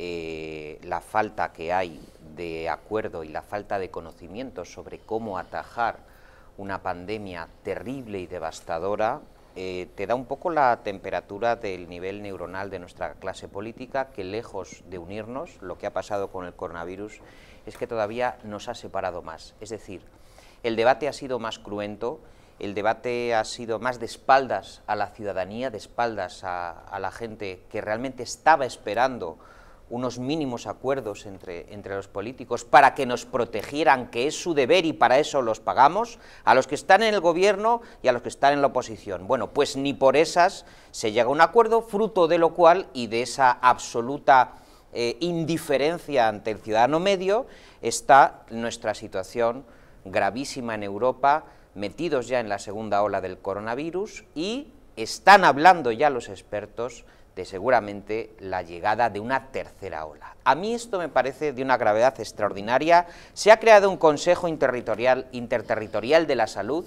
Eh, la falta que hay de acuerdo y la falta de conocimiento sobre cómo atajar una pandemia terrible y devastadora, eh, te da un poco la temperatura del nivel neuronal de nuestra clase política, que lejos de unirnos, lo que ha pasado con el coronavirus es que todavía nos ha separado más. Es decir, el debate ha sido más cruento, el debate ha sido más de espaldas a la ciudadanía, de espaldas a la gente que realmente estaba esperando unos mínimos acuerdos entre, entre los políticos para que nos protegieran, que es su deber y para eso los pagamos, a los que están en el gobierno y a los que están en la oposición. Bueno, pues ni por esas se llega a un acuerdo, fruto de lo cual y de esa absoluta eh, indiferencia ante el ciudadano medio está nuestra situación gravísima en Europa, metidos ya en la segunda ola del coronavirus y están hablando ya los expertos de seguramente la llegada de una tercera ola. A mí esto me parece de una gravedad extraordinaria. Se ha creado un Consejo Interterritorial, interterritorial de la Salud,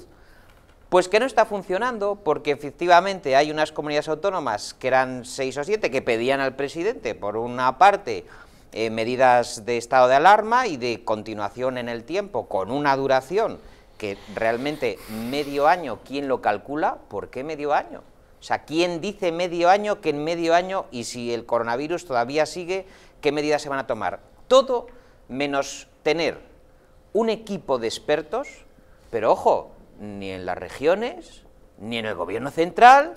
pues que no está funcionando porque efectivamente hay unas comunidades autónomas, que eran seis o siete, que pedían al presidente, por una parte, eh, medidas de estado de alarma y de continuación en el tiempo, con una duración que realmente medio año, ¿quién lo calcula? ¿Por qué medio año? O sea, ¿quién dice medio año que en medio año y si el coronavirus todavía sigue, qué medidas se van a tomar? Todo menos tener un equipo de expertos, pero ojo, ni en las regiones, ni en el gobierno central,